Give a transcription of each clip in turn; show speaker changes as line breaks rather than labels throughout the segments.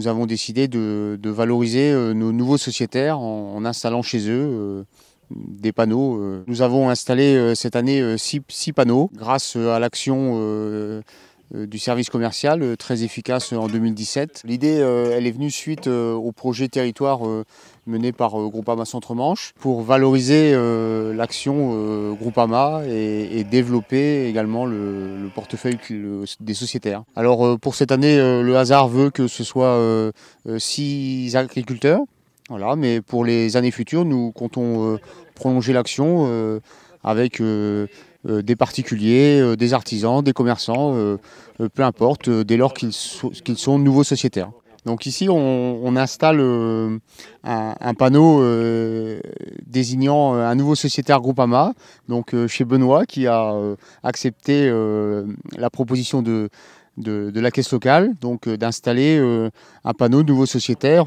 nous avons décidé de, valoriser euh, nos nouveaux sociétaires en, installant chez eux euh, des panneaux. Euh. Nous avons installé cette année six panneaux grâce à l'action euh, du service commercial, euh, très efficace euh, en 2017. L'idée, elle est venue suite au projet territoire mené par Groupama Centre-Manche pour valoriser l'action Groupama et, développer également le, portefeuille des sociétaires. Alors pour cette année, le hasard veut que ce soit six agriculteurs. Voilà, mais pour les années futures, nous comptons prolonger l'action avec euh, des particuliers, euh, des artisans, des commerçants, euh, peu importe, dès lors qu'ils sont nouveaux sociétaires. Donc ici, on, installe un, panneau désignant un nouveau sociétaire Groupama, donc chez Benoît, qui a accepté la proposition de, la caisse locale, donc d'installer un panneau nouveau sociétaire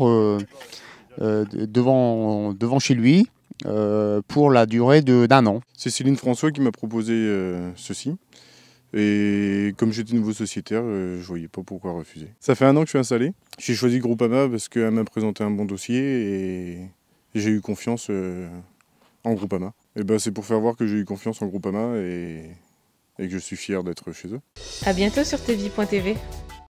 devant chez lui. Euh, pour la durée d'un an.
C'est Céline François qui m'a proposé euh, ceci. Et comme j'étais nouveau sociétaire, euh, je voyais pas pourquoi refuser. Ça fait un an que je suis installé. J'ai choisi Groupama parce qu'elle m'a présenté un bon dossier et j'ai eu confiance en Groupama. Et ben c'est pour faire voir que j'ai eu confiance en Groupama et, que je suis fier d'être chez eux. A bientôt sur tv.tv.